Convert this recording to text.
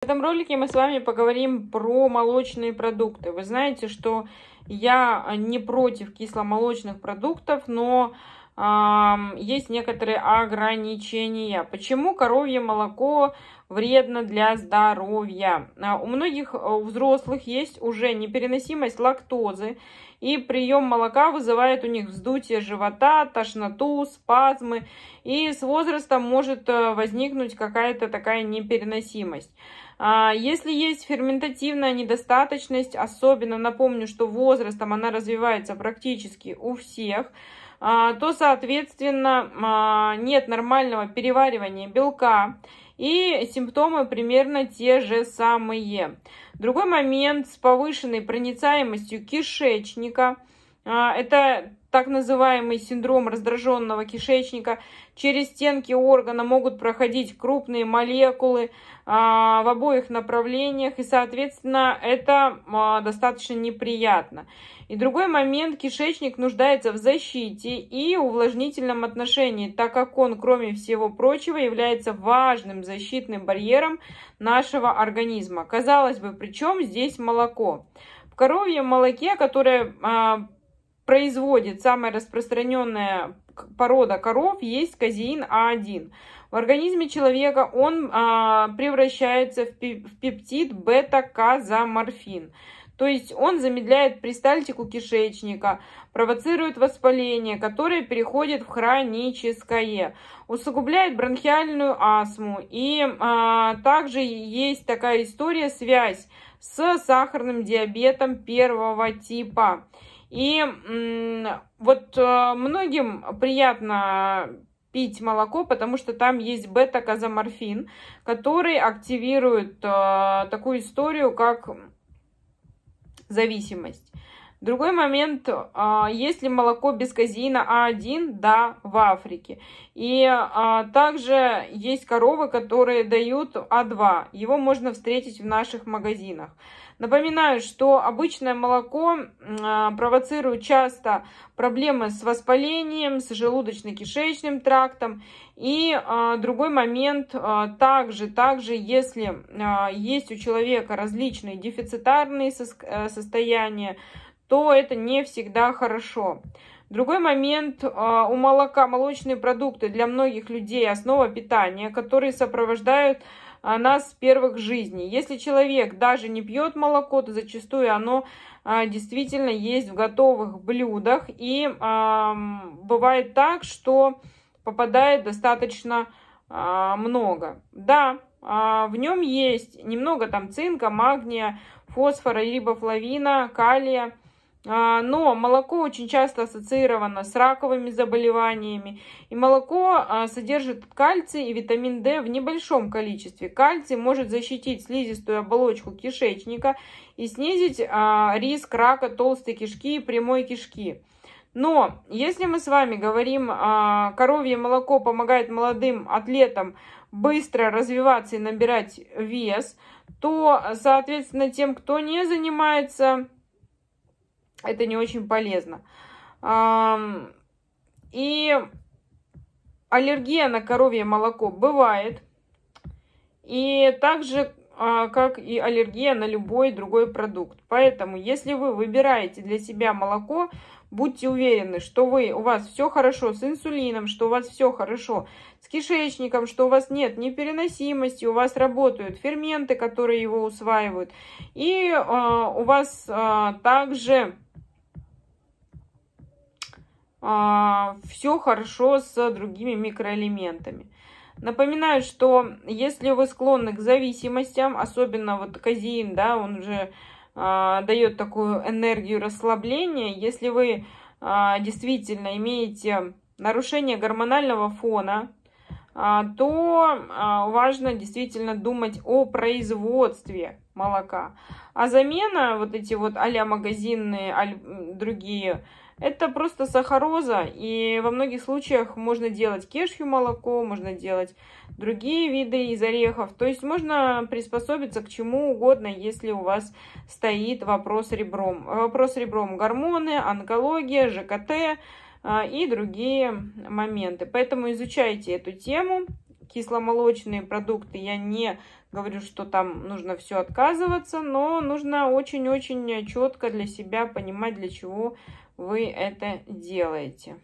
В этом ролике мы с вами поговорим про молочные продукты. Вы знаете, что я не против кисломолочных продуктов, но есть некоторые ограничения. Почему коровье молоко вредно для здоровья? А, у многих э, у взрослых есть уже непереносимость лактозы, и прием молока вызывает у них вздутие живота, тошноту, спазмы, и с возрастом может э, возникнуть какая-то такая непереносимость. А, если есть ферментативная недостаточность, особенно напомню, что возрастом она развивается практически у всех, а, то, соответственно, а, нет нормального переваривания белка, и симптомы примерно те же самые. Другой момент с повышенной проницаемостью кишечника – а, это так называемый синдром раздраженного кишечника. Через стенки органа могут проходить крупные молекулы а, в обоих направлениях, и, соответственно, это а, достаточно неприятно. И другой момент, кишечник нуждается в защите и увлажнительном отношении, так как он, кроме всего прочего, является важным защитным барьером нашего организма. Казалось бы, причем здесь молоко? В коровьем молоке, которое производит самая распространенная порода коров есть казеин А1. В организме человека он а, превращается в, пи в пептид бета казаморфин То есть он замедляет пристальтику кишечника, провоцирует воспаление, которое переходит в хроническое, усугубляет бронхиальную астму. И а, также есть такая история, связь с сахарным диабетом первого типа. И вот э, многим приятно пить молоко, потому что там есть бета-казоморфин, который активирует э, такую историю, как зависимость. Другой момент, а, есть ли молоко без казеина А1? Да, в Африке. И а, также есть коровы, которые дают А2. Его можно встретить в наших магазинах. Напоминаю, что обычное молоко а, провоцирует часто проблемы с воспалением, с желудочно-кишечным трактом. И другой момент, также, также если есть у человека различные дефицитарные э, состояния, то это не всегда хорошо. Другой момент, а, у молока молочные продукты для многих людей основа питания, которые сопровождают а, нас с первых жизней. Если человек даже не пьет молоко, то зачастую оно а, действительно есть в готовых блюдах. И бывает так, что попадает достаточно много. Да, в нем есть немного там цинка, магния, фосфора, рибофлавина, калия – а, но молоко очень часто ассоциировано с раковыми заболеваниями. И молоко а, содержит кальций и витамин D в небольшом количестве. Кальций может защитить слизистую оболочку кишечника и снизить а, риск рака толстой кишки и прямой кишки. Но если мы с вами говорим, коровье молоко помогает молодым атлетам быстро развиваться и набирать вес, то, соответственно, тем, кто не занимается это не очень полезно. И аллергия на коровье молоко бывает. И также, а, как и аллергия на любой другой продукт. Поэтому, если вы выбираете для себя молоко, будьте уверены, что вы, у вас все хорошо с инсулином, что у вас все хорошо с кишечником, что у вас нет непереносимости, у вас работают ферменты, которые его усваивают. И а, у вас а, также а, все хорошо с другими микроэлементами. Напоминаю, что если вы склонны к зависимостям, особенно вот казеин, да, он же э, а, дает такую энергию расслабления, если вы э, действительно имеете нарушение гормонального фона, э, то э, важно действительно думать о производстве молока. А замена, вот эти вот а-ля магазинные, а другие это просто сахароза, и во многих случаях можно делать кешью молоко, можно делать другие виды из орехов. То есть можно приспособиться к чему угодно, если у вас стоит вопрос ребром. Э, вопрос ребром гормоны, онкология, ЖКТ э, и другие моменты. Поэтому изучайте эту тему кисломолочные продукты я не говорю, что там нужно все отказываться, но нужно очень-очень четко для себя понимать, для чего вы это делаете.